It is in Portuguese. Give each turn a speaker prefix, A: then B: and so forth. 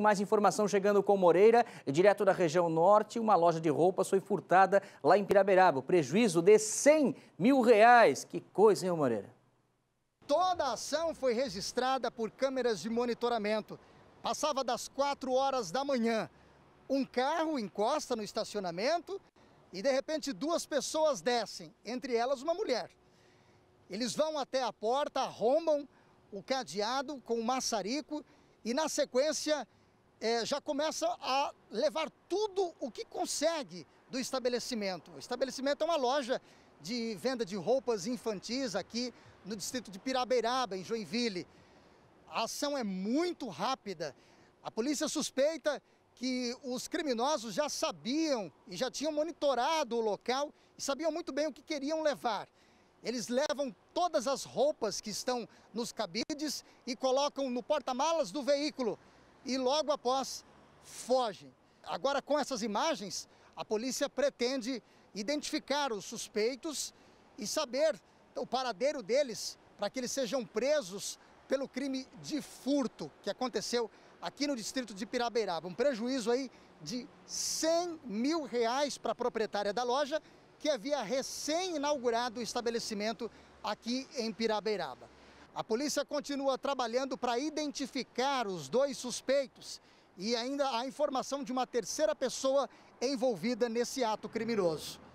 A: Mais informação chegando com Moreira, direto da região norte, uma loja de roupas foi furtada lá em Piraberaba. Prejuízo de 100 mil reais. Que coisa, hein, Moreira?
B: Toda a ação foi registrada por câmeras de monitoramento. Passava das 4 horas da manhã. Um carro encosta no estacionamento e, de repente, duas pessoas descem, entre elas uma mulher. Eles vão até a porta, arrombam o cadeado com o maçarico e, na sequência, é, já começa a levar tudo o que consegue do estabelecimento. O estabelecimento é uma loja de venda de roupas infantis aqui no distrito de Pirabeiraba, em Joinville. A ação é muito rápida. A polícia suspeita que os criminosos já sabiam e já tinham monitorado o local e sabiam muito bem o que queriam levar. Eles levam todas as roupas que estão nos cabides e colocam no porta-malas do veículo e logo após fogem. Agora, com essas imagens, a polícia pretende identificar os suspeitos e saber o paradeiro deles para que eles sejam presos pelo crime de furto que aconteceu aqui no distrito de Pirabeiraba. Um prejuízo aí de 100 mil reais para a proprietária da loja que havia recém inaugurado o estabelecimento aqui em Pirabeiraba. A polícia continua trabalhando para identificar os dois suspeitos e ainda a informação de uma terceira pessoa envolvida nesse ato criminoso.